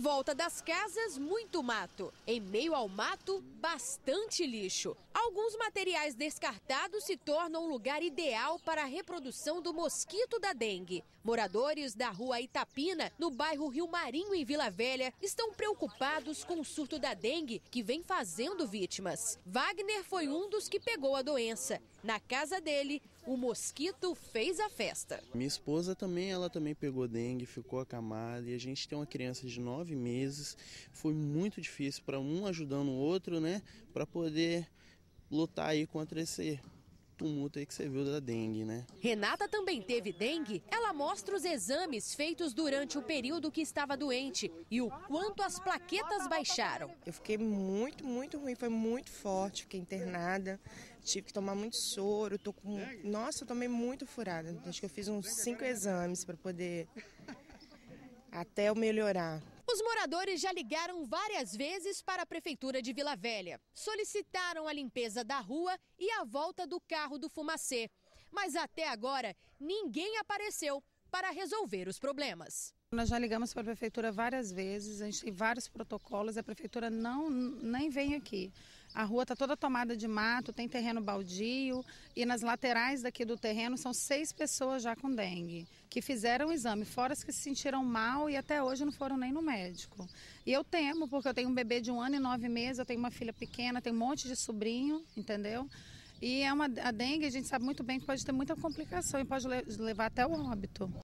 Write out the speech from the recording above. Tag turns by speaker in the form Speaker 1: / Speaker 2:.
Speaker 1: volta das casas, muito mato. Em meio ao mato, bastante lixo. Alguns materiais descartados se tornam um lugar ideal para a reprodução do mosquito da dengue. Moradores da rua Itapina, no bairro Rio Marinho, em Vila Velha, estão preocupados com o surto da dengue que vem fazendo vítimas. Wagner foi um dos que pegou a doença. Na casa dele, o mosquito fez a festa.
Speaker 2: Minha esposa também, ela também pegou dengue, ficou acamada e a gente tem uma criança de nove meses. Foi muito difícil para um ajudando o outro, né, para poder lutar aí contra esse tumulto aí que você viu da dengue, né?
Speaker 1: Renata também teve dengue. Ela mostra os exames feitos durante o período que estava doente e o quanto as plaquetas baixaram. Eu fiquei muito, muito ruim, foi muito
Speaker 3: forte, fiquei internada, tive que tomar muito soro, tô com, nossa, eu tomei muito furada. Acho que eu fiz uns cinco exames para poder até eu melhorar.
Speaker 1: Moradores já ligaram várias vezes para a Prefeitura de Vila Velha. Solicitaram a limpeza da rua e a volta do carro do fumacê. Mas até agora, ninguém apareceu para resolver os problemas.
Speaker 4: Nós já ligamos para a prefeitura várias vezes, a gente tem vários protocolos, a prefeitura não nem vem aqui. A rua está toda tomada de mato, tem terreno baldio e nas laterais daqui do terreno são seis pessoas já com dengue, que fizeram o exame, fora as que se sentiram mal e até hoje não foram nem no médico. E eu temo, porque eu tenho um bebê de um ano e nove meses, eu tenho uma filha pequena, tenho um monte de sobrinho, entendeu? E é uma, a dengue, a gente sabe muito bem que pode ter muita complicação e pode levar até o óbito.